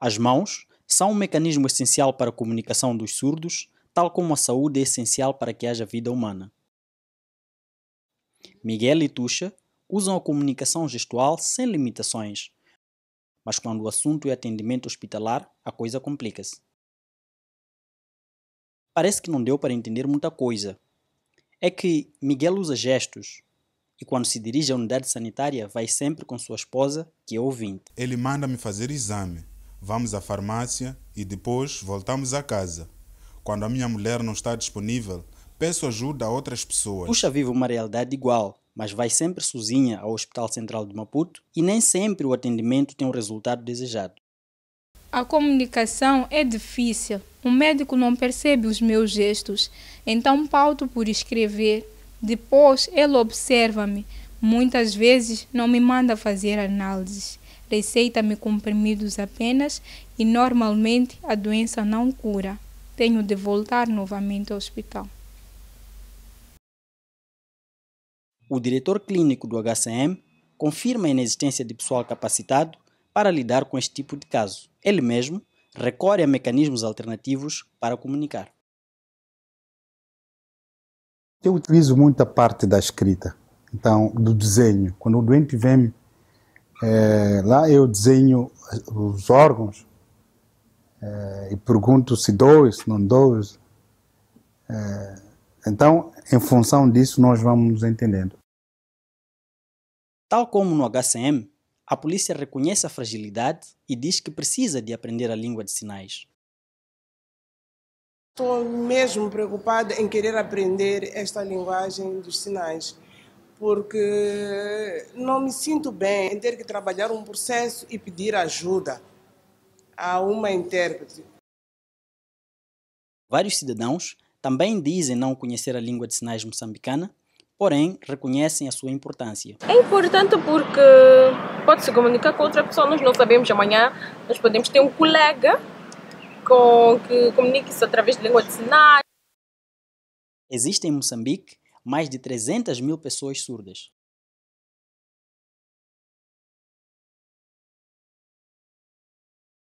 As mãos são um mecanismo essencial para a comunicação dos surdos, tal como a saúde é essencial para que haja vida humana. Miguel e Tuxa usam a comunicação gestual sem limitações, mas quando o assunto é atendimento hospitalar, a coisa complica-se. Parece que não deu para entender muita coisa. É que Miguel usa gestos e quando se dirige à unidade sanitária vai sempre com sua esposa, que é ouvinte. Ele manda me fazer exame vamos à farmácia e depois voltamos à casa. Quando a minha mulher não está disponível, peço ajuda a outras pessoas. Puxa vive uma realidade igual, mas vai sempre sozinha ao Hospital Central de Maputo e nem sempre o atendimento tem o resultado desejado. A comunicação é difícil. O médico não percebe os meus gestos, então pauto por escrever. Depois ele observa-me. Muitas vezes não me manda fazer análises receita-me comprimidos apenas e normalmente a doença não cura. Tenho de voltar novamente ao hospital. O diretor clínico do HCM confirma a inexistência de pessoal capacitado para lidar com este tipo de caso. Ele mesmo recorre a mecanismos alternativos para comunicar. Eu utilizo muita parte da escrita, então, do desenho. Quando o doente vem é, lá eu desenho os órgãos é, e pergunto se dou, se não dou. É, então, em função disso, nós vamos entendendo. Tal como no HCM, a polícia reconhece a fragilidade e diz que precisa de aprender a língua de sinais. Estou mesmo preocupada em querer aprender esta linguagem dos sinais porque não me sinto bem em ter que trabalhar um processo e pedir ajuda a uma intérprete. Vários cidadãos também dizem não conhecer a língua de sinais moçambicana, porém reconhecem a sua importância. É importante porque pode se comunicar com outra pessoa, nós não sabemos amanhã, nós podemos ter um colega com que comunique-se através de língua de sinais. Existe em Moçambique mais de 300 mil pessoas surdas.